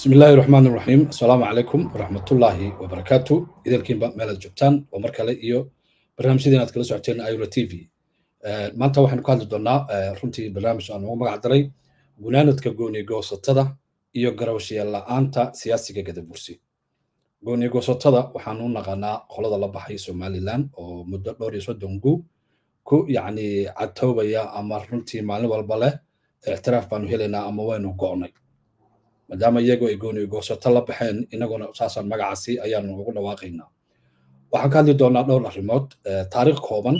بسم الله الرحمن الرحيم السلام عليكم ورحمة الله وبركاته إذا كان مال جبتان ومركلة إيو برنامج سيدنا كلا سعتين أيرو تي في ما أنت وحنا كهذا دنا رنتي برنامج أنا وما قدري جنانة كجوني جوس تدا إيو جروش يلا أنت سياسي كده برسي جوني جوس تدا وحنو نغنا خلاص الله بحي سومالي لان أو مدة دوري سو دونجو كو يعني عتوبة يا أمر رنتي مال والبله اعتراف بانو هلنا أما وينو قونك maadaama iyagoo ay gooni goosata la baxeen inaguna saasaan magacaasi ayaanu ugu dhawaaqaynaa waxaan ka hadli doonaa dhowr arrimood eh, taariikh kooban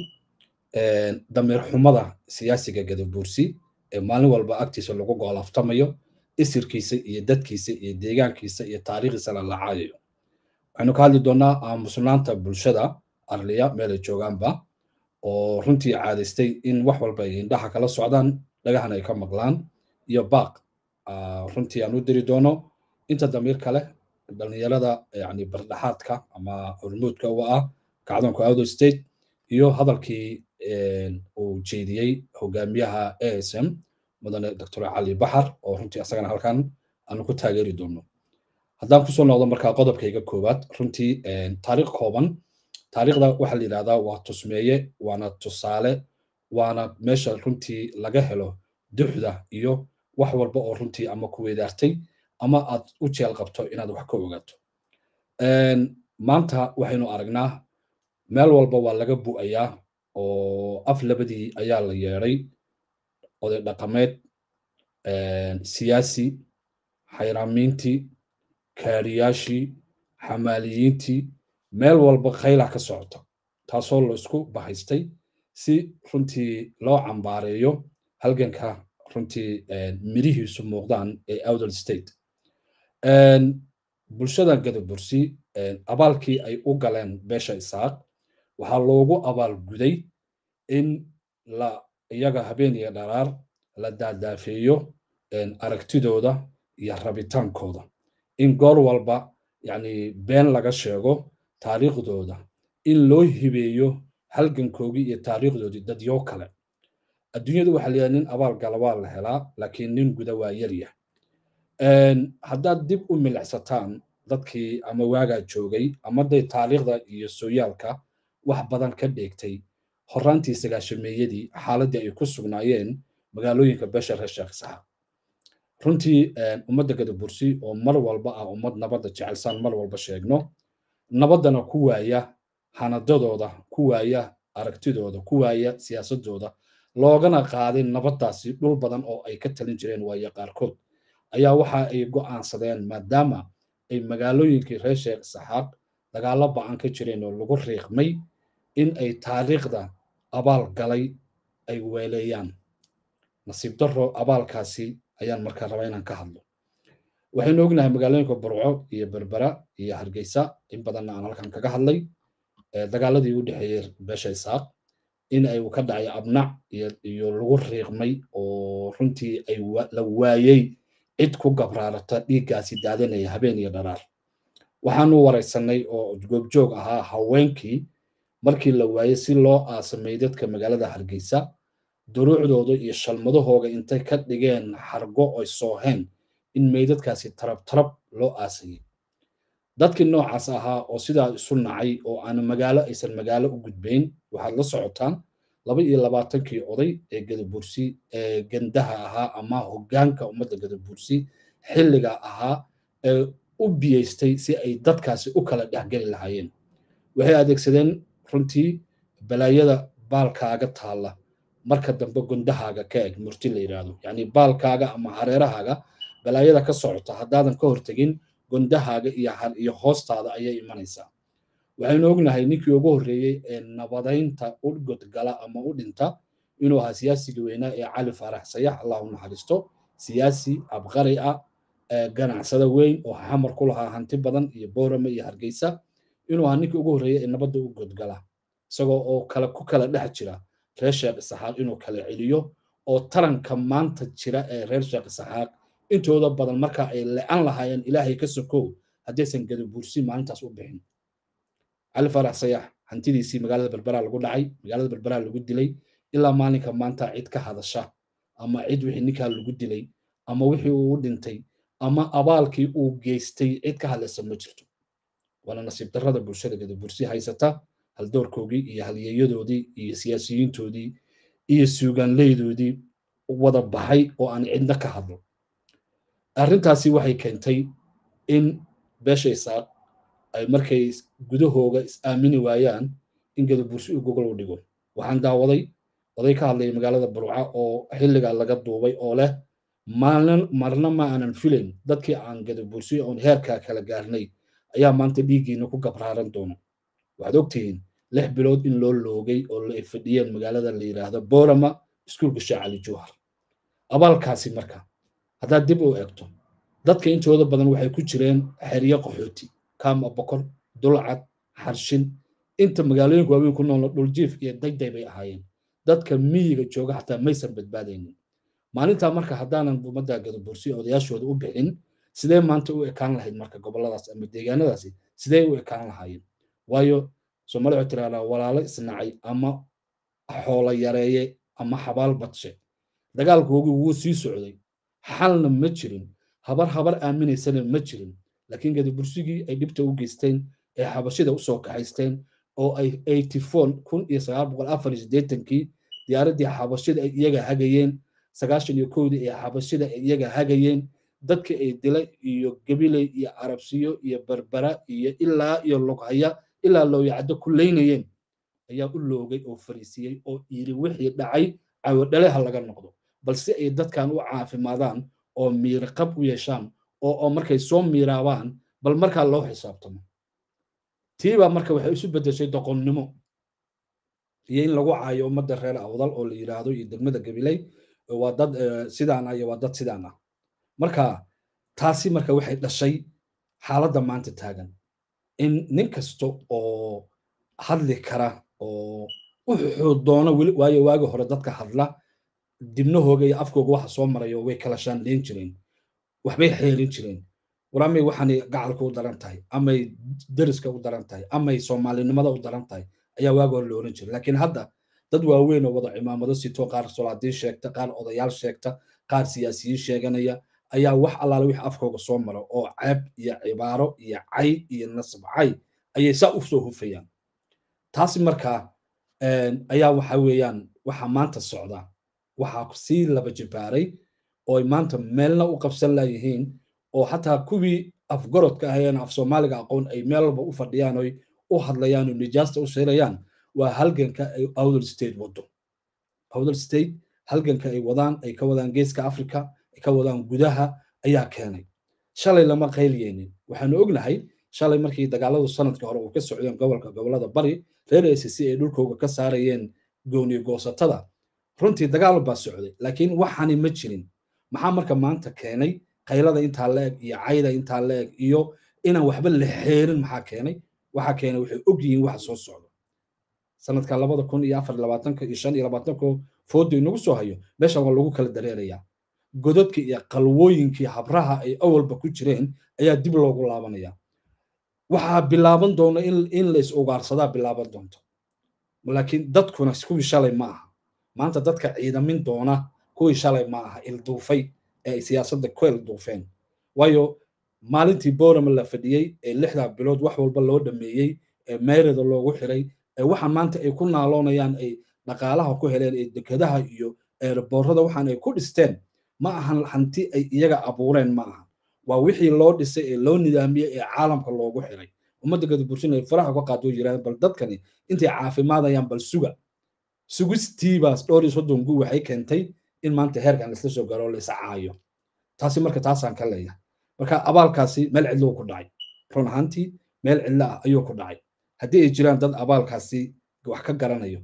eh, dameer xumada siyaasiga gadabuursi ee maalin walba agtiisa lagu goolaftamayo isirkiisa iyo dadkiisa iyo deegaankiisa iyo taariikhdiisa la lacaayayo waxaynu ka hadli doonaa aamusnaanta bulshada arliya meelay joogaanba oo runtii caadaystay in wax walba ay indhaha kala socdaan dhagahana ay ka maqlaan iyo baaq runtii aan u diri doono inta damiir kale dhalinyarada yani bardhaxaadka ama hormuudka u ah kacdoonka outher state iyo hadalkii uu jeediyey hogaamiyaha asm mudane doctor cali baxar oo runtii asagana halkan aanu ku taageeri doono haddaan kusoo noqdo markaa qodobkayga koowaad runtii taariikh kooban taariikhda waxaa la yidhahdaa waa tusmeeye waana tusaale waana meesha runtii laga helo duxda iyo wax walba oo runtii ama ku weydaartay ama aad u jeel qabto inaad wax ka ogaato maanta waxaynu aragnaa meel walba waa laga bu'ayaa oo af labadii ayaa la yeedhay oday dhaqameed siyaasi xayraamiintii kaariyaashii xamaaliyiintii meel walba khaylah ka socota taasoo laysku bahaystay si runtii loo cambaareeyo halganka runtii eh, midhihiisu muuqdaan ee outdal state bulshada gadabursi abaalkii ay u galeen beesha isaaq waxaa loogu abaal guday in la iyaga habeen iyo dharaar la daadaafeeyo aragtidooda iyo rabitaankooda in goor walba yacni been laga sheego taariikhdooda in loo hibeeyo halgankoogii iyo taariikhdoodii dadyoo kale adduunyadu waxaa layahay nin abaal galabaa la helaa laakiin nin guda waa yaryah haddaad dib u milicsataan dadkii ama waagaa joogay ama day taariikhda iyo sooyaalka wax badan ka dheegtay horaantii sagaashameeyadii xaaladii ay ku sugnaayeen magaalooyinka bashar hesheekh saxa runtii ummadda gadabursi oo mar walba ah ummad nabadda jecelsaan mar walba sheegno nabaddana ku waaya hanadadooda ku waaya aragtidooda ku waaya siyaasadooda loogana qaadin nabaddaasi dhul badan oo ay ka talin jireen waayo qaarkood ayaa waxa ay go'aansadeen maadaama ay magaalooyinkii reer sheekh saxaaq dagaalo ba an ka jireen oo lagu riiqmay in ay taariikhda abaal galay ay weeleeyaan nasiib darro abaalkaasi ayaan markaa rabaa inaan ka hadlo waxaynu ognahay magaalooyinka burco iyo berbera iyo hargeysa in badanna aan halkan kaga hadlay dagaaladii u dhexeeyey beesha isaaq in ay ka dhacay abnac iyo lagu riiqmay oo runtii ay la waayey cid ku gabraarata dhiiggaasi daadinaya habeen iyo dharaar waxaanu waraysanay oo goobjoog ahaa haweenkii markii la waayey si loo aasamay dadka magaalada hargeysa duruucdooda iyo shalmadahooga intay ka dhigeen xargo oy sooheen in meydadkaasi tarab tarab loo aasayay dadkii noocaas ahaa oo sidaa isu nacay oo aana magaalo aysan magaalo u gudbayn waxaad la socotaan laba iyo labaatankii oday ee gadabursi ee gandaha ahaa ama hoggaanka ummadda gadabursi xilliga ahaa ee u biyaystay si ay dadkaasi u kala dhexgeli lahaayeen waxay adeegsadeen runtii balaayada baalkaaga taalla marka dambe gondahaaga ka eg murti la yidhaahdo yacni baalkaaga ama hareerahaaga balaayada ka socota haddaadan ka hortegin gondahaaga iyo hoostaada ayay imanaysaa waxaynu ognahay ninkii ugu horreeyey ee nabadaynta u godgala ama u dhinta inuu ahaa siyaasigii weynaa ee cali faarax sayax allahu naxariisto siyaasi abqari ah ganacsada weyn oo xamar ku lahaa hanti badan iyo boorame iyo hargeysa inuu ahaa ninkii ugu horreeyey ee nabadda u godgala isagoo oo kale ku kala dhex jira reer sheekh isaxaaq inuu kala celiyo oo taranka maanta jira ee reer sheekh isaxaaq intooda badan marka ay le-an lahaayeen ilaahay ka sokow haddaysan gadabuursi maalintaas u bixin cali farax sayax hantidiisii magaalada berberaa lagu dhacay magaalada berberaa lagu dilay ilaa maalinka maanta cid ka hadasha ama cid wixii ninkaa lagu dilay ama wixii uu dhintay ama abaalkii uu geystay cid ka hadlaysa ma jirto waana nasiib darada bulshada gadabuursi haysata haldoorkoogii iyo halyeeyadoodii iyo siyaasiyiintoodii iyo suugaanleydoodii wada baxay oo aan cidna ka hadlo arrintaasi waxay keentay in beesha isaaq ay markay gudahooga is-aamini waayaan in gadabursi u gogol u dhigo waxaan daawaday oday ka hadlayay magaalada burca oo xilligaa laga duubay oo leh marna ma aanan filayn dadkii aan gadabursiyo oon heerkaa kala gaarnay ayaa maanta dhiiggiina ku gabraaran doona waxaad ogtihiin lix bilood in loo loogay oo la fadhiyeen magaalada la yidhaahdo borama iskuulka sheecali jowhar abaalkaasi marka haddaad dib u eegto dadka intooda badan waxay ku jireen xeryo qaxooti kaama boqol dulcad xarshin inta magaalooyinka waaweyn ku nool dhuljiif iyo dagday bay ahaayeen dadka miyiga jooga xataa maysan badbaadaynin maalintaa marka haddaanan ummadda gadabursiyo odayaashooda u bixin sidee maanta u ekaan lahayd marka gobolladaas ama deegaanadaasi sidee u ekaan lahaayeen waayo soomaali waxay tiraahdaa walaalo isnacay ama xoolo yareeye ama xabaal badshe dagaalkoogii wuu sii socday xalna ma jirin habar habar aaminaysana ma jirin laakiin gadabursigii ay dhibta u geysteen ee xabashida usoo kaxaysteen oo ay kun iyo sagaaqoafariyoddeetankii diyaaraddii xabashida ay iyaga hagayeen sagaashan iyo kowdii ee xabashida ay iyaga hagayeen dadka ay dilay iyo gabiley iyo carabsiyo iyo barbara iyo ilaa iyo lughaya ilaa looyacaddo ku leynayeen ayaa u loogay oo fariisiyey oo yidhi wixii dhacay cawadhale ha laga noqdo bal si ay dadkan u caafimaadaan oo miiraqab u yeeshaan oo markay soo miiraabaan bal markaa loo xisaabtamo tiibaa marka waxay isu bedeshay doqonnimo iyo in lagu caayo ummadda reer awdal oo la yidhaahdo iyo degmada gabiley waa dad eh, sidaan ah iyo waa dad sidaan ah marka taasi marka waxay dhashay xaaladda maanta taagan in nin kasta oo hadli kara oo u doono waayo waagi hore dadka hadla dibnahooga iyo afkooga waxa soo marayo way kala shaandhayn jireen waxbay xeelin jireen waramay waxaanay gacalka u daran tahay amay deriska u daran tahay amay soomaalinimada u daran tahay ayaa waaga hore la oran jiray laakiin hadda dad waaweyn oo wada cimaamado sito qaar solaadiin sheegta qaar odayaal sheegta qaar siyaasiyiin sheeganaya ayaa wax allaale wix afkooga soo maro oo ceeb iyo cibaaro iyo cay iyo nasab cay ayay saa u soo hufayaan taasi markaa eh, ayaa waxa weeyaan waxa maanta socdaa waxaa sii laba jibaaray ooy maanta meelna u qabsan laayihiin oo xataa kuwii afgorodka ah af soomaaliga aqoon ay meel u fadhiyaanoy u hadlayaan nijaasta u sheelayaan waa halganka ay howdal state wado howdal state halganka ay wadaan ay ka wadaan geeska africa ay ka wadaan gudaha ayaa keenay shalay lama qayliyeynin waxaanu ognahay shalay markii dagaaladu sanadka hore uu ka socdeen gobolka gobollada bari reer acc ay dhulkooga ka saarayeen gooniyo goosatada runtii dagaal baa socday laakiin waxaani ma jirin maxaa marka maanta keenay qaylada intaa laeg iyo cayda intaa laeg iyo inaan waxba la xeerin maxaa keenay waxaa keenay waxay og yihiin waxa soo socdo sanadka labada kun iyo afar labaatanka iyo shan iyo labaatanko foodo inagu soo hayo meesha waa lagu kala dareerayaa gododkii iyo qalwooyinkii habraha ay awalba ku jireen ayaa dib loogu laabanayaa waxaa bilaaban doona in lays ugaarsadaa bilaaban doonto laakiin dadkuna kuwii shalay ma aha maanta dadka ciidamin doona kuwii shalay maaha ilduufay ee ay siyaasadda ku ilduufeen waayo maalintii boorama la fadhiyey ee lixdaa bilood wax walba loo dhameeyey ee meyrada loogu xiray ee waxaan maanta ay ku naaloonayaan ay dhaqaalaha ku heleen ee dekedaha iyo eerboorada waxaan ay ku dhisteen ma ahan hanti ay iyaga abuureen ma ahan waa wixii loo dhisay ee loo nidaamiyey ee caalamka loogu xiray ummadda gadaburshin ay faraha ka qaado yiraahdeen bal dadkani intay caafimaadayaan bal suga sugistiibaas dhowr iyo soddon guu waxay keentay in maanta heerkan laisla soo gaaro laisa caayo taasi marka taasaan ka leeyahay marka abaalkaasi meel cidlou ku dhacay run ahaantii meel cidla ah ayuu ku dhacay haddii ay jiraan dad abaalkaasi wax ka garanayo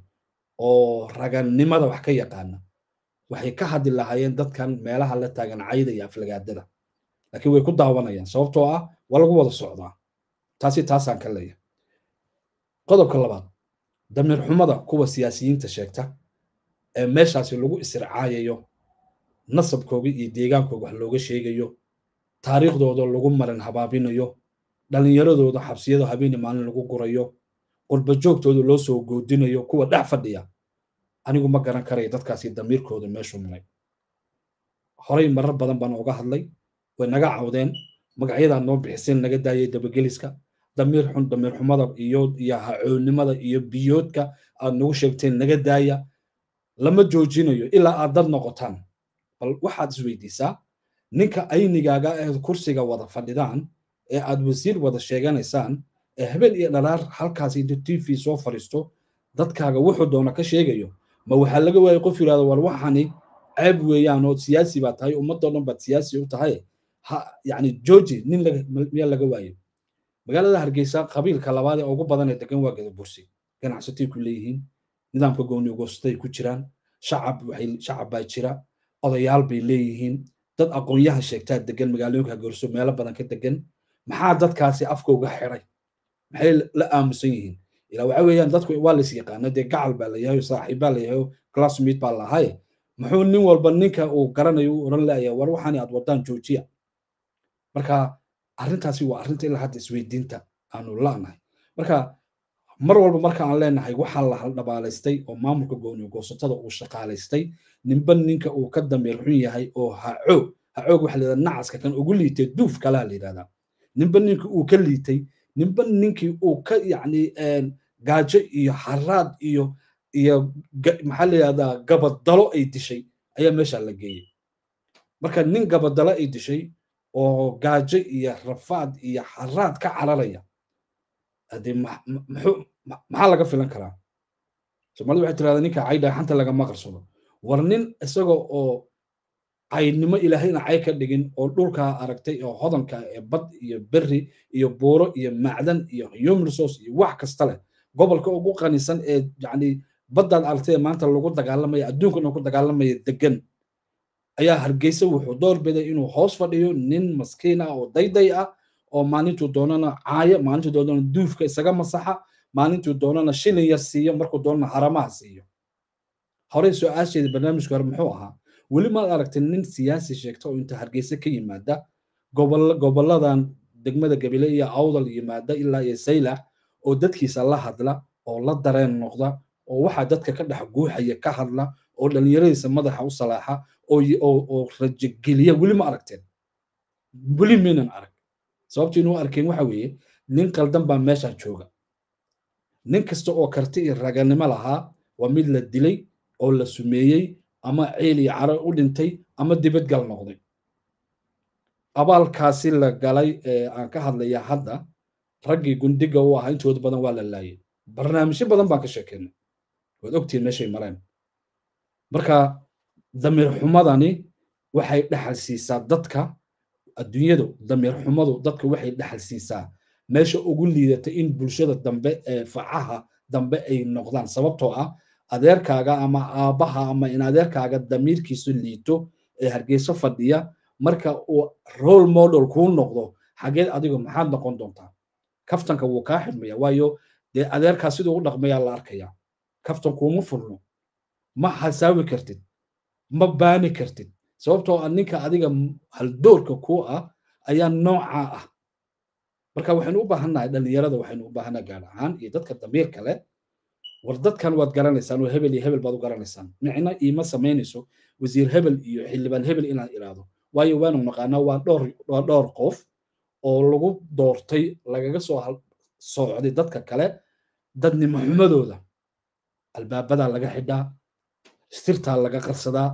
oo ragannimada wax ka yaqaana waxay ka hadli lahaayeen dadkan meelaha la taagan cayda iyo aflagaadada laakiin way ku daawanayaan sababtoo ah waa lagu wada socdaa taasi taasaan ka leeyahay qodobka labaad damiir xumada kuwa siyaasiyiinta sheegta ee meeshaasi lagu isircaayayo nasabkooga iyo deegaankooga wax looga sheegayo taariikhdooda lagu marin habaabinayo dhallinyaradooda xabsiyada habeeni maalin lagu gurayo qurbajoogtooda loo soo goodinayo kuwa dhex fadhiya anigu ma garan karaya dadkaasi damiirkooda meeshuu maray horay marar badan baan oga hadlay way naga cawdeen magacyadaa noo bixiseen naga daayay dabageliska damiir xun damiir xumada iyo iyo hacoonnimada iyo biyoodka aad nagu sheegteen naga daaya lama joojinayo ilaa aad dad noqotaan bal waxaad isweydiisaa ninka aynigaaga eed kursiga wada fadhidaan ee aad wasiir wada sheeganaysaan ee habeen iyo dhalaar halkaas intu t v soo fadhiisto dadkaaga wuxuu doona ka sheegayo ma waxaa laga waayay qof yidhahdo war waxani ceeb weeyaan oo siyaasi baa tahay ummadoo dhan baad siyaasi u tahay ha yacni jooji nin miyaa laga waayo magaalada hargeysa qabiilka labaad ee ugu badan ee degan waa gadabursi ganacsatay ku leeyihiin nidaamka goonigoostay ku jiraan shacab baa jira odayaal bay leeyihiin dad aqoonyahan sheegtaa degan magaalooyinka gorso meelo badan ka degan maxaa dadkaasi afka uga xiday maxay la aamusan yihiin ilaa waxa weeyaan dadku waa lays yaqaano dee gacal baa layahay saaxiib baa layahay classmate baa lahay muxuu nin walba ninka uu garanayo u oran laaya war waxaan aad wadaan joojiya marka arintaasi waa arinta ilaa hadda isweydiinta aanu la'nahay marka mar walba marka aan leenahay waxaa la haldhabaalaystay oo maamulka gooni goosatada uu shaqaalaystay ninba ninka uu ka dameel xun yahay oo hacoog hacoog waxa layidhahda nacaska kan ugu liitay duuf kalaa la layidhahdaa ninba ninka uu ka liitay ninba ninkii uu ka yacni gaajo iyo haraad iyo iyo maxaa la layidhahdaa gabadalo ay dishay ayaa meeshaa la geeyey marka nin gabadalo ay dishay oo gaajo iyo rafaad iyo xaraad ka cararaya ade maxaa laga filan karaa somaalidu waxay tirahdaa ninka caydha xanta lagama qarsado war nin isaga oo caynimo ilaahayna cay ka dhigin oo dhulkaa aragtay oo hodanka ah ee bad iyo berri iyo buuro iyo macdan iyo human iyo wax kasta leh gobolka ugu qanisan ee yani baddaad aragtay maanta lagu dagaalamaya adduunkan ku dagaalamaya degan ayaa hargeysa wuxuu door biday inuu hoos fadhiyo nin maskiin ah oo dayday ah oo maalintuu doonana caayo maalintuu doonana duufka isaga masaxa maalintuu doonana shilin yar siiyo markuu doonana haramaha siiyo horey su-aasheeda barnaamijka hore muxuu ahaa weli maad aragtay nin siyaasi sheegta oo inta hargeysa ka yimaada gobolladan degmada gabile iyo awdal yimaada ilaa iyo saylac oo dadkiisa la hadla oo la dareen noqda oo waxaa dadka ka dhex guuxaya ka hadla oo dhallinyaradiisa madaxa u salaaxa oo rajogeliya weli ma aragteen weli maynan arag sababtu inuu arkeen waxa weeye nin qaldan baa meeshaa jooga nin kasta oo karti iyo raganimo lahaa waa mid la dilay oo la sumeeyey ama ceel iyo caro u dhintay ama dibadgal noqday abaalkaasi la galay ee aan ka hadlayaa hadda raggii gundiga u ahaa intooda badan waa la laayay barnaamijyo badan baan ka sheekeynay waad ogtihiin meeshay mareen marka damiir xumadani waxay dhaxal siisaa dadka adduunyadu damiir xumadu dadka waxay dhexal siisaa meesha ugu liidata in bulshada dambe ee facaha dambe ay noqdaan sababtoo ah adeerkaaga ama aabbaha ama in adeerkaaga damiirkiisu liito ee hargeyso fadhiya marka uu rol model kuu noqdo xageed adigu maxaad noqon doontaa kaftanka wuu kaa xidmaya waayo dee adeerkaa siduu u dhaqmayaa la arkaya kaftan kuuma fulno ma xasaawi kartid ma baani kartid sababtoo a ah ninka adiga haldoorka ku ah ayaa nooca ah marka waxaynu u baahannahay dhallinyarada waxaynu u baahannaha gaar ahaan iyo dadka damiir kale war dadkan waad garanaysaan oo hebel iyo hebel baad u garanaysaan micno iima samaynayso wasiir hebel iyo xildhibaan hebel inaan iraado waayo waanu naqaanaa waa dhowr waa dhowr qof oo lagu doortay lagaga soo soocday dadka kale dadnimo xumadooda albaabadaa laga xidhaa stirtaa laga qarsadaa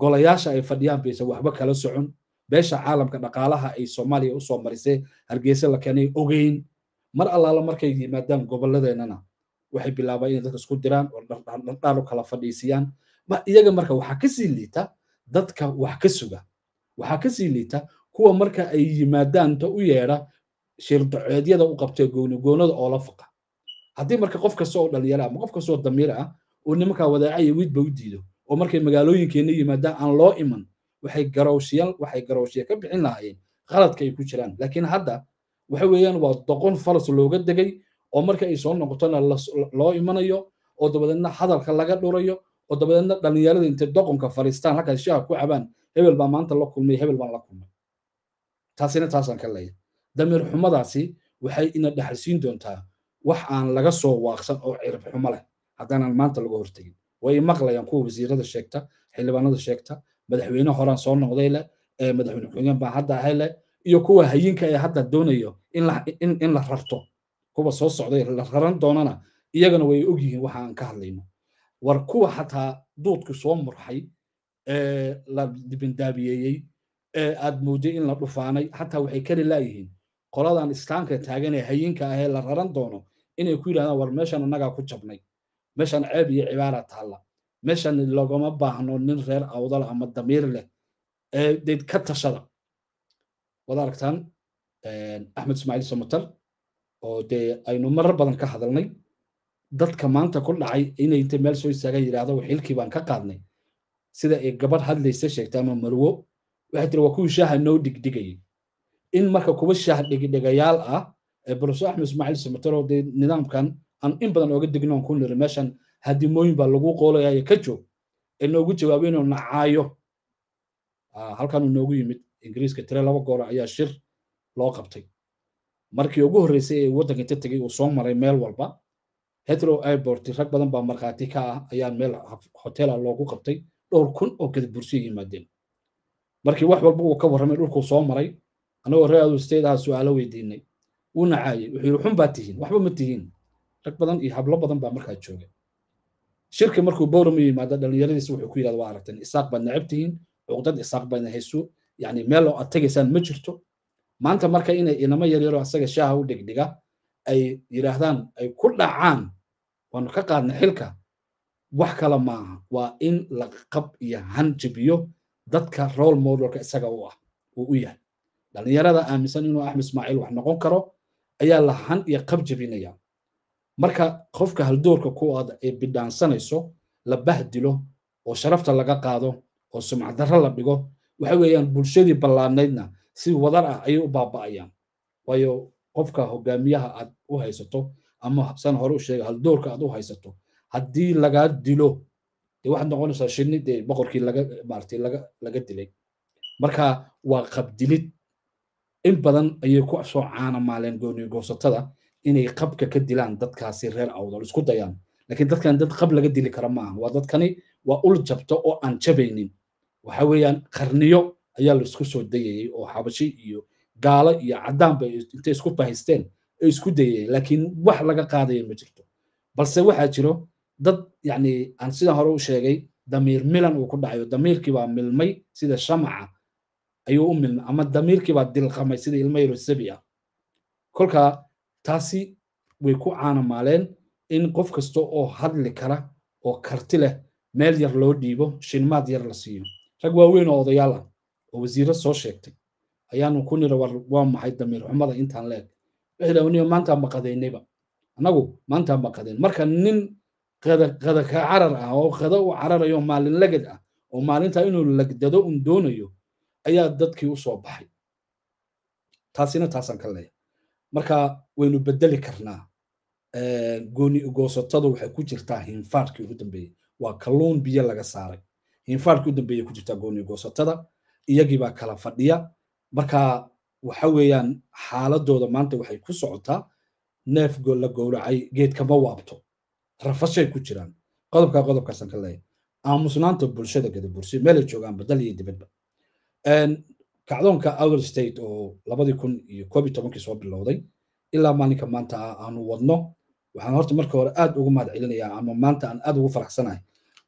golayaasha ay fadhiyaan baysan waxba kala socon beesha caalamka dhaqaalaha ay soomaaliya usoo marisay hargeysa la keenay ogeyn mar allaala markay yimaadaan gobolladeennana waxay bilaabaan inay dadka isku diraan oo dhardhaar u kala fadhiisiyaan iyaga marka waxaa kasii liita dadka wax ka suga waxaa kasii liita kuwa marka ay yimaadaanta u yeedha shirdaceedyada u qabtee goonigoonada oo la faqa haddii marka qof kasta oo dhalinyaro ama qof kasta oo damiir ah uu nimankaa wadaacaya wiidba u diido oo markay magaalooyinkeenna yimaadaan aan loo iman waxay garowshiya waxay garowshiya ka bixin lahaayeen qaladka ay ku jiraan laakiin hadda waxa weeyaan waa doqon faras looga degay oo marka ay soo noqotona loo imanayo oo dabadeedna hadalka laga dhurayo oo dabadeedna dhallinyarada intay doqonka fariistaan halkaas shaha ku cabaan hebel baa maanta la kulmay hebel baan la kulmay taasina taasaan ka leeyahay damiir xumadaasi waxay ina dhaxalsiin doontaa wax aan laga soo waaqsan oo cirib xumo leh haddaanan maanta laga hortegin way maqlayaan kuwa wasiirada sheegta xildhibaanada sheegta madaxweyne horaan soo noqday leh madaxweyne ku-xigeen baa hadda ahay leh iyo kuwa hayinka ee hadda doonayo in la rarto kuwa soo socday la raran doonana iyagana way og yihiin waxa aan ka hadlayno war kuwa xataa duudku soo murxay ee la dibindaabiyeeyey aad mooday in la dhufaanay xataa waxay kari laayihiin qoladan istaanka taagan ee hayinka ahee la raran doono inay ku yidhahdaan war meeshan annagaa ku jabnay meeshan ceeb iyo cibaara taalla meeshan lagoma baahno nin reer awdal ama damiir leh dad ka tashada waad aragtaan axmed ismaaciil somatar oo dee aynu marar badan ka hadalnay dadka maanta ku dhacay inay inta meel soo istaaga yidhaahdo xilkii baan ka qaadnay sida ay gabadh hadlaysa sheegtay ama marwo waxay tiri waa kuwii shaaha noo dhigdhigayay in marka kuwa shaah dhigdhigayaal ah ee profesor axmed ismaaciil somatar oo dee nidaamkan aan in badan oga dignoon ku niri meeshan hadimooyin baa lagu qoolayayo ka joog ee noogu inuu nacaayo ah, halkanuu noogu yimid ingiriiska tire laba goora ah ayaa shir loo qabtay markii ugu horreysay ee waddanka inta tegey uu soo maray meel walba hetro airporti rag badan baa markhaati ka ah ayaa meel hotela ah loogu qabtay dhowr kun oo kadib bursiya yimaadeen markii wax walba uu ka warramay dhulkuu soo maray anagoo reer adustayd aha aalo weydiinay wuu nacaayey wuxuu yihi xun baa tihiin waxba ma tihiin rag badan iyo hablo badan baa markaa jooga shirka markuu bowram u yimaado dhallinyaradiisa wuxuu ku yidhahda waa aragteen isaaq baad nacab tihiin cuqdad isaaq baadna hayso yani meel oo tegaysaan ma jirto maanta marka inay inamo yaryaro isaga shaaha u dhigdhiga ay yidhaahdaan ay ku dhacaan waanu ka qaadna xilka wax kale maaha waa in la qab iyo han hanjabiyo dadka role modelka isaga u ah uu u yahay dhallinyarada aaminsan inuu axmed ismaaciil wax noqon karo ayaa la han iyo qab jabinaya marka qofka haldoorka ku ad ay bidhaansanayso la bahdilo oo sharafta laga qaado oo sumcaddarro la dhigo waxa weeyaan bulshadii ballaanaydna si wadar ah ayay u baaba'ayaan waayo qofka hogaamiyaha aad u haysato ama san hore u sheega haldoorka aad u haysato haddii lagaa dilo dee waxaad noqonaysaa shinni dee boqorkii laga maartay laga laga dilay marka waa qabdilid in badan ayay ku soo caana maaleen gooni goosatada inay qabka ka dilaan dadkaasi reer awdal isku dayaan laakiin dadkan dad qab laga dili kara maaha waa dadkani waa ul jabto oo aan jabaynin waxa weeyaan qarniyo ayaa laisku soo dayayey oo xabashi iyo gaalo iyo caddaanba intay isku bahaysteen ay isku dayayeen laakiin wax laga qaadaya ma jirto balse waxaa jiro dad yacni aan sidan hore u sheegay damiir milan uu ku dhacayo damiirkiibaa milmay sida shamaca ayuu u milmay ama damiirkiibaa dilqamay sida ilmo yaro sabi kolkaa taasi way ku caana maaleen in qof kasta oo hadli kara oo karti leh meel yar loo dhiibo shinmaad yar la siiyo rag waaweyn oo odayaal ah oo wasiiro soo sheegtay ayaanu ku nira waa maxay damiir xumada intaan leeg wixii maantaa maqadaynayba annagu maantaa maqadayn marka nin ka carar ah oo qada u cararayo maalin lagad ah oo maalintaa inuu lagdado un doonayo ayaa dadkii u soo baxay taasina taasaan ka leeyahay marka waynu bedeli karnaa goosatadu waxay ku jirtaa hinfaadkii ugu dambeeyey waa kalluun biyo laga saaray hinfaadkii u dambeeyey ku jirtaa gooni goonigoosatada iyagiibaa kala fadhiya marka waxa weeyaan xaaladooda maanta waxay ku socotaa neef la gowracay geedkama waabto rafashay ku jiraan qodobka qodobkaasaan ka leeyahay aamusnaanta bulshada gadabursi meelay joogaan badal iyo dibadba kacdoonka outer state oo labadii kun iyo koob iyo tobankii soo bilowday ilaa maalinka maanta ah aanu wadno waxaan horta marka hore aad ugu mahad celinayaa ama maanta aan aad ugu faraxsanahay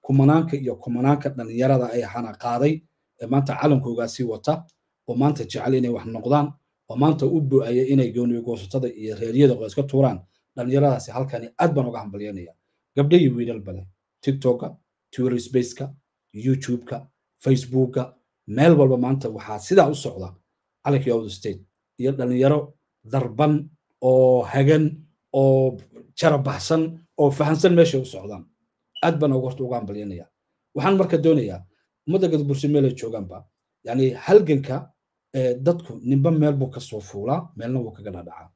kumanaanka iyo kumanaanka dhallinyarada ay hana qaaday ee maanta calankoogaasii wata oo maanta jecel inay wax noqdaan oo maanta u bu-aya inay goonigoosatada iyo reeryada iska tuuraan dhallinyaradaasi halkani aad baan uga hambalyanaya gabdha iyo wiilal bale tiktoka twitter spaceka youtubeka facebooka meel walba maanta waxaa sidaa u socda calanka united state iyo dhallinyaro darban oo hagan oo jarabaxsan oo fahansan meeshay u socdaan aad baan horta uga hambalyanaya waxaan marka doonayaa ummadda gadbursi meelay joogaanba yani halganka dadku nimba meel buu kasoo fuulaa meelna wuu kaga dhadhacaa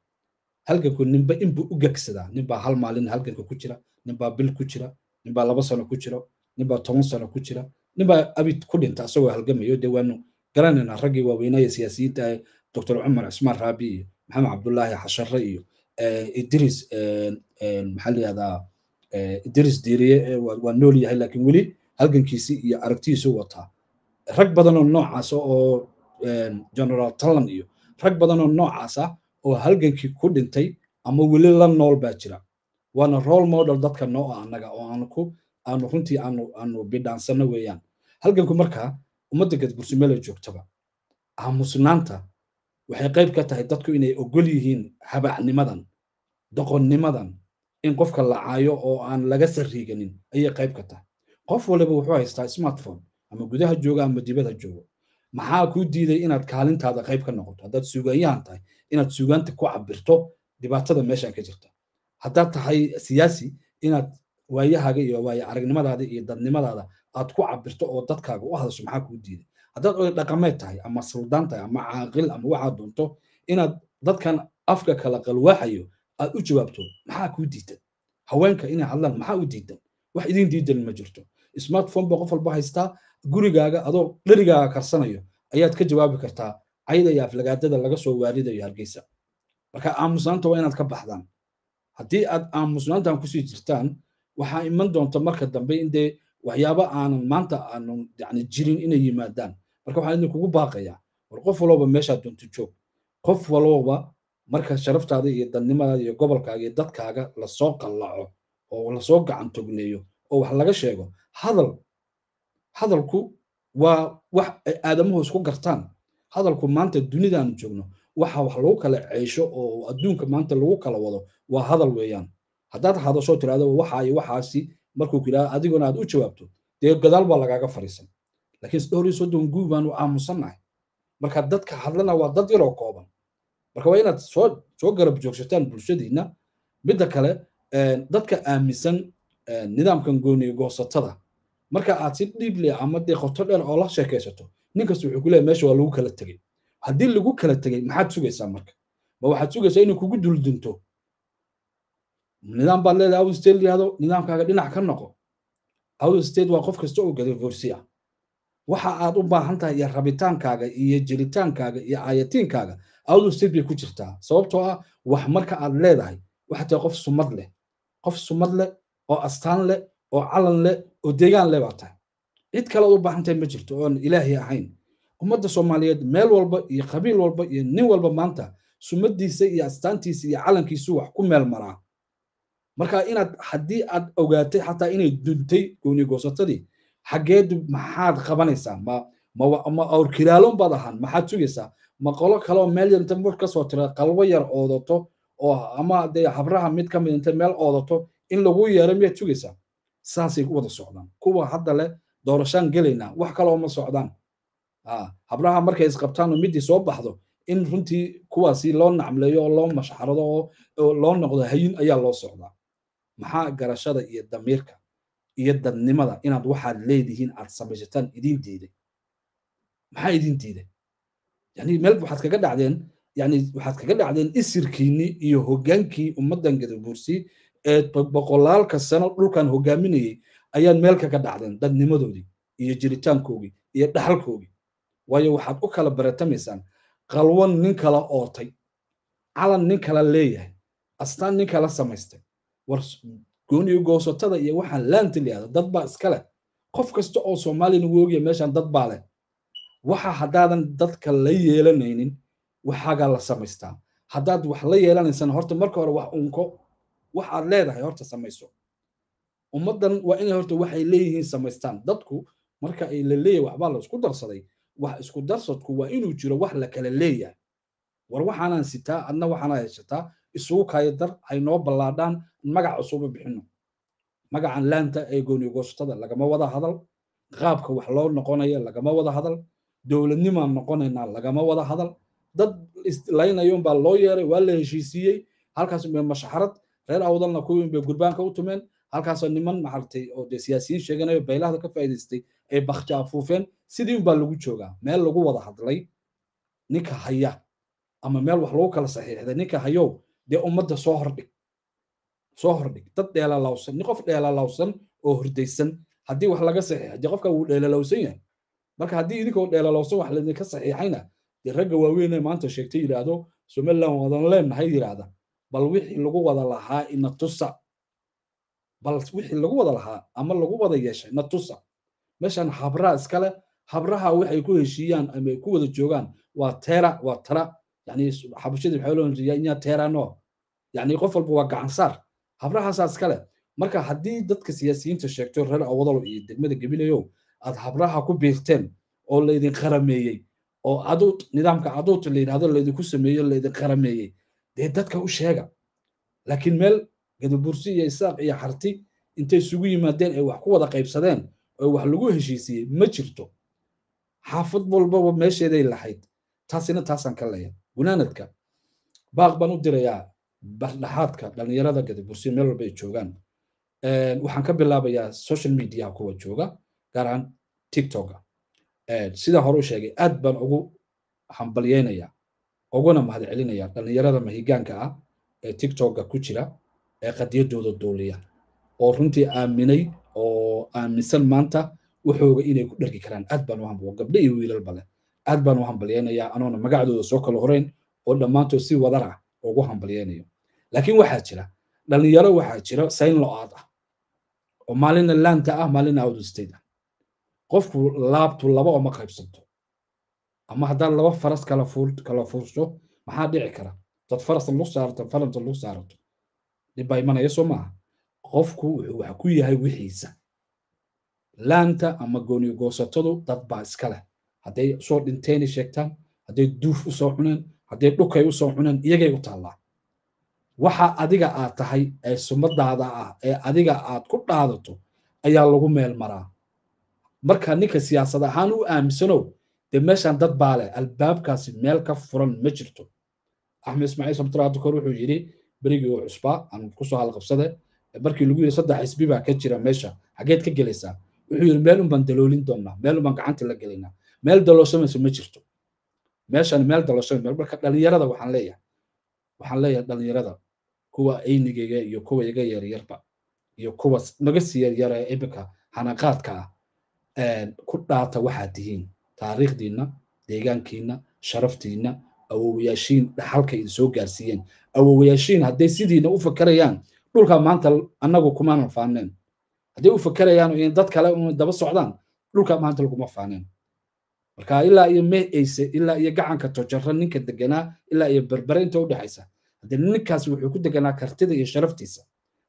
halganku nimba inbuu u gegsadaa ninbaa hal maalin halganka ku jira ninbaa bil ku jira ninbaa laba sano ku jira ninbaa toban sano ku jira ninbaa abid ku dhinta asagoo halgamayo de waanu garanaynaa raggii waaweynaya siyaasiyiinta ah doctor cumar cismaan raabi iyo maxamed cabdullaahi xashare iyo eh, idris eh, eh, maxaa idris diiriye waa nool yahay lakiin weli halgankiisii iyo aragtiiisu wataa rag badanoo noocaasa oo general talan iyo rag badanoo noocaasa oo halgankii ku dhintay ama weli la nool baa jira waana role model dadka noo ah oo aanu ku aanu runtii aanu bidhaansano weeyaan halganku markaa ummadda gadgursumeela joogtaba aamusnaanta waxay qayb ka tahay dadku inay ogol yihiin habacnimadan doqonnimadan in qofka la caayo oo aan laga sarriiganin ayay qayb ka tahay qof waliba wuxuu haystaa smartphone ama gudaha jooga ama dibadha joogo maxaa kuu diiday inaad kaalintaada qayb ka noqoto haddaad suugaanyahan tahay inaad suugaanta ku cabirto dhibaatada meeshaan ka jirta haddaad tahay siyaasi inaad waayahaaga iyo waaye aragnimadaada iyo dadnimadaada aad ku cabirto oo dadkaaga u hadasho maxaa kuu diiday haddaad oday dhaqameed tahay ama suldaan tahay ama caaqil ama waxaad doonto inaad dadkan afka kala qalwaaxayo aad u jawaabto maxaa kuu diidan haweenka inay hadlaan maxaa u diidan wax idin diidan ma jirto smartphone baa qof walba haystaa gurigaaga adoo dherigaaga karsanayo ayaad ka jawaabi kartaa cayda iyo aflagaadada laga soo waaridayo hargeysa marka aamusnaanta waa inaad ka baxdaan haddii aad aamusnaantan kusii jirtaan waxaa iman doonta marka dambe in dee waxyaabo aanan maanta aanan yani jirin inay yimaadaan marka waxaan idinkugu baaqayaa war qof walooba meeshaa doonto joog qof walooba marka sharaftaada iyo dadnimadaada iyo gobolkaaga iyo dadkaaga lasoo qallaco oo lasoo gacan togneeyo oo wax laga sheego hadal hadalku waa wax ay aadamahu isku gartaan hadalku maanta dunidaanu joogno waxa wax lagu kala ceesho oo adduunka maanta lagu kala wado waa hadal weeyaan haddaad hadasho tirahdo waxa iyo waxaasi markuu ku yidhaha adiguna aad u jawaabto dee gadaal baa lagaaga fariisan lakiin dhowr iyo soddon guu baanu aamusannahay marka dadka hadlana waa dad yaroo kooban marka waa inaad soo soo garab joogsataan bulshadiinna midda kale eh, dadka aaminsan eh, nidaamkan gooniyo goosatada marka aad si dhiible ama dee qoto dheer oo la sheekaysato ninkasta wuxuu ku leeyahay meesha waa lagu kala tegay haddii lagu kala tegay maxaad sugaysaa marka ma waxaad sugaysaa inuu kugu duldinto nidaam baad leedahay out state yihahdo nidaamkaaga dhinac ka noqo out state waa qof kasta oo gada kursi waxa aad u baahan tahay iyo rabitaankaaga iyo jiritaankaaga iyo caayatiinkaaga out state bay ku jirtaa sababtoo ah wax marka aad leedahay waxaa tahay qof sumad leh qof sumad leh oo astaan leh oo calan leh oo deegaan leh baa tahay cid kale ad u baahan tahay ma jirto oon ilaahay ahayn ummadda soomaaliyeed meel walba iyo qabiil walba iyo nin walba maanta sumadiisa iyo astaantiisa iyo calankiisu wax ku meel maraa marka inaad haddii aad ogaatay xataa inay duntay gooni goosatadii xaggeedu maxaad qabanaysaa ma ma awrkilaalon baad ahaan maxaad sugaysaa ma qolo kaleo meel yanta mur ka tira qalwo yar oodato oo ama dee habraha mid ka mid inta meel oodato in lagu yeero miyaad sugaysaa saasay wada socdaan kuwa hadda leh doorashaan gelaynaa wax kaleoo ma socdaan habraha markay isqabtaan oo midii soo baxdo in runtii kuwaasi loo nacmleeyo oo loo mashxarado oo loo noqdo hayin ayaa loo socdaa maxaa garashada iyo damiirka iyo dadnimada inaad waxaad leedihiin aad samaysataan idin diiday maxaa idin diiday yani meel waxaad kaga dhacdeen yani waxaad kaga dhacdeen isirkiinnii iyo hoggaankii ummaddan gadabuursii ee boqolaalka sano dhulkan hogaaminayay ayaad meel kaga dhacdeen dadnimadoodii iyo jiritaankoogii iyo dhaxalkoogii waayo waxaad u kala baratamaysaan qalwan nin kala ootay calan nin kala leeyahay astaan nin kala samaystay war gooniyo goosatada iyo waxaan laanta layihahdo dad baa iska leh qof kasta oo soomaaliyana wuu meeshaan dad baa leh waxa haddaadan dadka la yeelanaynin waxaagaa la samaystaa haddaad wax la yeelanaysana horta marka hore wax unko waxaad leedahay horta samayso ummaddan waa inay horta waxay leeyihiin samaystaan dadku marka ay la waxbaa la isku darsaday wax isku darsadku waa inuu jiro wax la kala leeyahay war waxaanaan sitaa adna waxaanaa heshataa isugu ay noo ballaadhaan magac cusuba bixino magacan laanta ee gooniyogoosatada lagama wada hadal qaabka wax loo noqonaya lagama wada hadal dowladnimaan noqonaynaa lagama wada hadal dad islaynayuun baa loo yeeray waa la heshiisiiyey halkaas unbay mashaxarad reer awdalna kuwiin bay gurbaanka u tumeen halkaasoo niman maxartay oo dee siyaasiyiin sheeganayo baylahda ka faa'iidaystay ay bakti afuufeen sidii unbaa lagu joogaa meel lagu wada hadlay ninka haya ama meel wax lagu kala saxiixday ninka hayow dee ummadda soo hordhig soo hordhig dad dheelalawsan nin qof dheelalawsan oo hordaysan haddii wax laga saxiixaje qofka wuu dheelalawsan yahay marka haddii idinkoo dheelalawsan wax laydinka saxiixayna dee ragga waaweyne maanta sheegta yidhaahdo somaliland wadan leennahay yidhaahda bal wixii lagu wada lahaa ina tusa bal wixii lagu wada lahaa ama lagu wada yeeshay na tusa meeshan habraa iskale habraha waxay ku heshiiyaan ama ku wada joogaan waa tera waa tara yani xabashadii waxay loo jeeyaa inyaa tera yani qof walba waa gacansaar habrahaasaa iskale marka haddii dadka siyaasiyiinta sheegto reer awadalo iyo degmada gebilayow aad habraha ku biirteen oo laydin qarameeyey oo nidaamka aduut la yidhahdo laydinku sameeyo laydin qarameeyey dee dadka u sheega laakiin meel gadabursi iyo isaaq iyo xarti intay isugu yimaadeen ay wax ku wada qaybsadeen oo wax lagu heshiisiyey ma jirto xaafad walbaba meesheeday lahayd taasina taasaan ka leeya gunaanadka baaq baan u dirayaa bardhaxaadka dhalinyarada gadabursiin meel walba ay joogaan waxaan ka bilaabayaa social mediaha kuwa jooga gaar ahaan tiktoka sidaa hore u sheegay aad baan ugu hambalyeynaya uguna mahadcelinaya dhalinyarada mahigaanka ah ee tiktoka ku jira ee qadiyadooda duuliya oo runtii aaminay oo aaminsan maanta waxooga inay ku dhargi karaan aad baan u gabdho iyo wiilalba aad baan u hambalyeynayaa anoona magacdooda soo kala horeyn oo dhammaantood si wadar ah ugu hambalyeynayo laakiin waxaa jira dhallinyaro waxaa jira sayn ah oo maalina laanta ah maalina out state ah qofku laabtu laba oma qaybsanto ama haddaad laba faras kala fuurso maxaa dhici kara dad farasa lagu saarato faranta lagu saarato dhib baa imanaya soo maaha qofku wuxuu wax ku yahay wixiisa laanta ama gooniyogoosatadu dad baa iska leh hadday soo dhinteenay sheegtaan hadday duuf usoo cuneen hadday dhukay usoo cuneen iyagay u taallaa waxa adiga aad tahay ee sumadaada ah ee adiga aad ku dhaadato ayaa lagu meel maraa marka ninka siyaasad ahaan u aaminsanow de meeshan dad baa leh albaabkaasi meel ka furan ma jirto axmed ismaciil samtura wuxuu yidhi berigii uu cusbaa aan kusoo halqabsade markii lagu yidhi saddex xisbi baa ka jira meesha xageed ka gelaysaa wuxuu yidhi meel unbaan daloolin doonaa meel unbaan gacanta la gelaynaa meel dalooshamaysa ma jirto meeshan meel daloosamayso marka dhalinyarada waxaan leeyahay waxaan leeyahay dhalinyarada kuwa aynigeyga iyo kuwa iga yaryarba iyo kuwa naga sii yaryara ee iminka hanaqaadka ah ku dhaata waxaad tihiin taariikhdiinna deegaankiinna sharaftiinna awowayaashiin dhaxalka idin soo gaarsiiyeen awowayaashiin hadday sidiina u fakarayaan dhulka maanta annagu kumaanan faaneen hadday u fakarayaan in dad kale daba socdaan dhulka maanta laguma faaneen marka ilaa iyo meyeyse ilaa iyo gacanka tojarra ninka deganaa ilaa iyo berbere u dhexaysa haddee ninkaas wuxuu ku deganaa kartida iyo sharaftiisa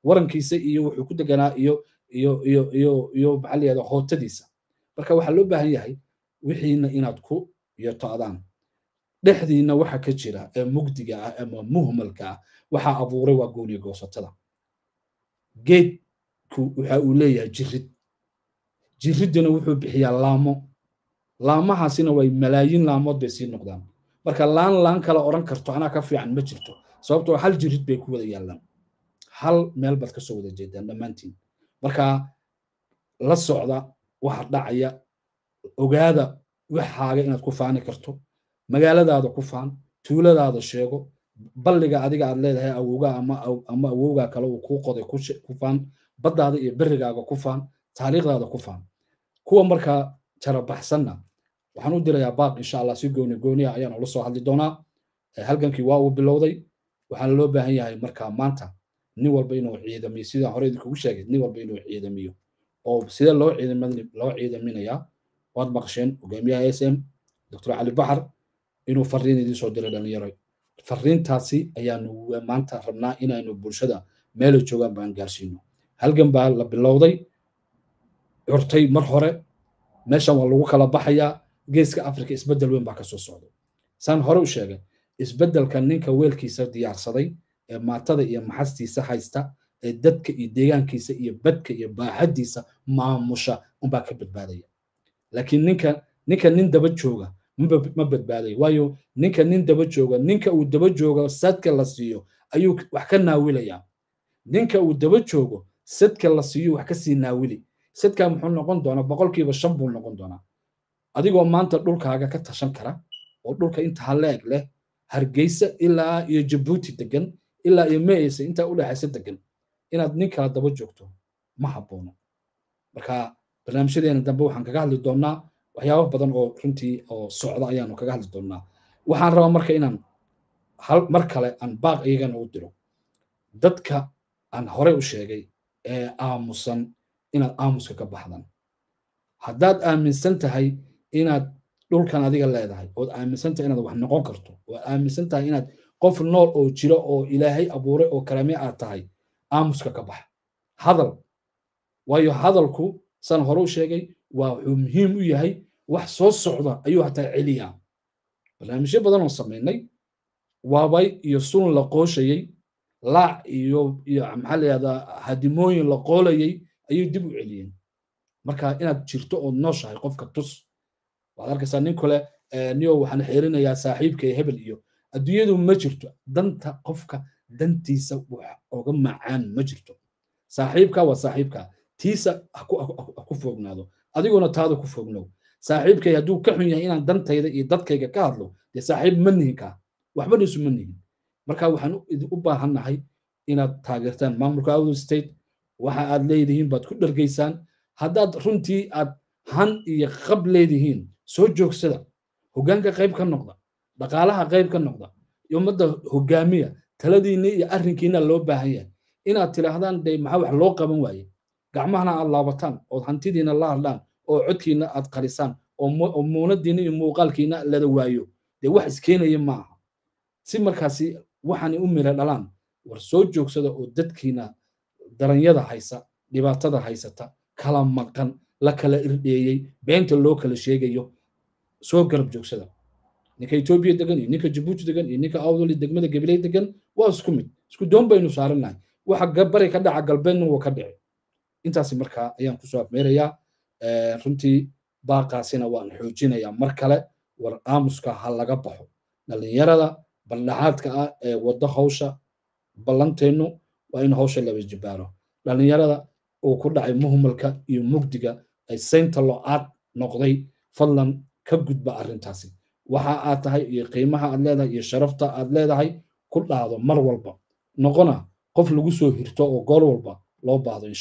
warankiisa iyo wuxuu ku deganaa iyo iyo iyo iyo iyo maxaa hootadiisa marka waxaa loo baahan yahay wixiina inaad ku yotoadaan dhexdiina waxa ka jira ee mugdiga ah ama muhmalka ah waxaa abuuray waa gooniyo goosatada geedku waxa uu leeyahay jirid jiridduna wuxuu bixiyaa laamo laamahaasina way malaayiin laamood bay sii noqdaan marka laan laan kala odhan karto anaa ka fiican ma jirto sababtoo hal jirid bay ku wada yaallaan hal meel baad kasoo wada jeedaan dhammaantiin marka la socda waxa dhacaya ogaada waxaaga inaad ku faani karto magaaladaada ku faan tuuladaada sheego balliga adiga aad leedahay awowgaa ama awowgaa kale uu kuu qoday ku faan baddaada iyo berigaaga ku faan taariikhdaada ku faan kuwa markaa jarabaxsanna waxaan u dirayaa baaq insha allah si gooni gooniya ah ayaan ula soo hadli doonaa eh, halgankii waa uu bilowday waxaana loo baahan yahay markaa maanta nin walba inuu ciidamiyo sidaan hore idinkugu sheegay nin walba inuu ciidamiyo oo sidee loo loo ciidaminayaa waad maqasheen hogaamiyaha s m doctor cali baxar inuu fariin idin soo diray dhalinyaro fariintaasi ayaanu maanta rabnaa inaynu bulshada meelay joogaan baan gaarsiino halgan baa la bilowday curtay mar hore meeshan waa lagu kala baxayaa geeska africa isbedel weyn baa kasoo socda saan hore u sheegay isbedelka ninka weelkiisa diyaarsaday ee maatada iyo maxastiisa haysta ee dadka iyo deegaankiisa iyo badka iyo baahadiisa maamusha unbaa ka badbaadaya laakiin ninka ninka nin daba jooga ma badbaadayo waayo ninka nin daba jooga ninka uu daba joogo sadka la siiyo ayuu wax ka naawilaya ninka uu daba joogo sadka la siiyo wax ka sii naawili sadka muxuu noqon doonaa boqolkiiba shan buu noqon doonaa adigoo maanta dhulkaaga ka tashan kara oo dhulka inta haleeg leh hargeysa ilaa iyo jabuuti degan ilaa iyo meeysa intaa udhexaysa degan inaad nin kala daba joogto ma haboono marka barnaamijyadeena dambe waxaan kaga hadli doonnaa waxyaaba badan oo runtii oo socda ayaanu kaga hadli doonaa waxaan rabaa marka inaan mar kale aan baaq iyagana u diro dadka aan horey u sheegay ee aamusan inaad aamuska ka baxdan haddaad aaminsan tahay inaad dhulkan adiga leedahay ood aaminsantahay inaad wax noqon karto ood aaminsan tahay inaad qof nool oo jiro oo ilaahay abuuray oo karame aad tahay aamuska ka bax hadal waayo hadalku san hore sheegay waa wuxuu muhiim u yahay wax soo socda ayuu hataa celiyaa barnaamijyo badanoo samaynay waabay iyo sun la qooshayey laac iyo iyo maxaa la yidhahdaa hadimooyin la qoolayay ayay dib u celiyeen marka inaad jirto ood nooshahay qofka tus waad arkaysaa nin kale niyo waxaan xirinayaa saaxiibka iyo hebel iyo adduunyadu ma jirto danta qofka dantiisa wax oga macaan ma jirto saaxiibka waa saaxiibka tiisa ku foognaado adiguna taada ku foognow saaxiibkay hadduu ka xun yahay inaan dantayda iyo dadkayga ka hadlo dee saaxiib ma nihinka waxbana isu ma nihin marka waxaan u baahannahay inaad taageertaan maamulka awdol state waxa aad leedihiin baad ku dhergaysaan haddaad runtii aad han iyo qab leedihiin soo joogsada hoggaanka qayb ka noqda dhaqaalaha qayb ka noqda ummadda hogaamiya taladiinna iyo arrinkiina loo baahan yahay inaad tidhaahdaan de maxaa wax loo qaban waaye gacmahana aad laabataan ood hantidiina la hadlaan oo codkiina aad qarisaan oo muunadiina iyo muuqaalkiina lada waayo dee wax iskeenaya ma aha si markaasi waxaanay u mira dhalaan war soo joogsada oo dadkiina daranyada haysa dhibaatada haysata kala maqan la kala irdheeyey beenta loo kala sheegayo soo garab joogsada ninka etoobiya degan iyo ninka jabuuti degan iyo ninka awdoli degmada gabiley degan waa isku mid isku doon baynu saarannahay waxa bari ka dhaca galbeedna waa ka dhici intaasi markaa ayaan kusoo afmeerayaa eh, runtii baaqaasina waan xoojinayaa mar kale war aamuska ha laga baxo dhallinyarada baldhaxaadka ah ee wadda hawsha ballanteennu waa in hawsha laba jibaaro dhallinyarada uu ku dhacay muhmalka iyo mugdiga seynta lo-aad noqday fadlan ka gudba arintaasi waxa aad tahay iyo qiimaha aad leedahay iyo sharafta aad leedahay ku dhaado mar walba noqona qof lagu soo hirto oo goor walba loo baahdo insha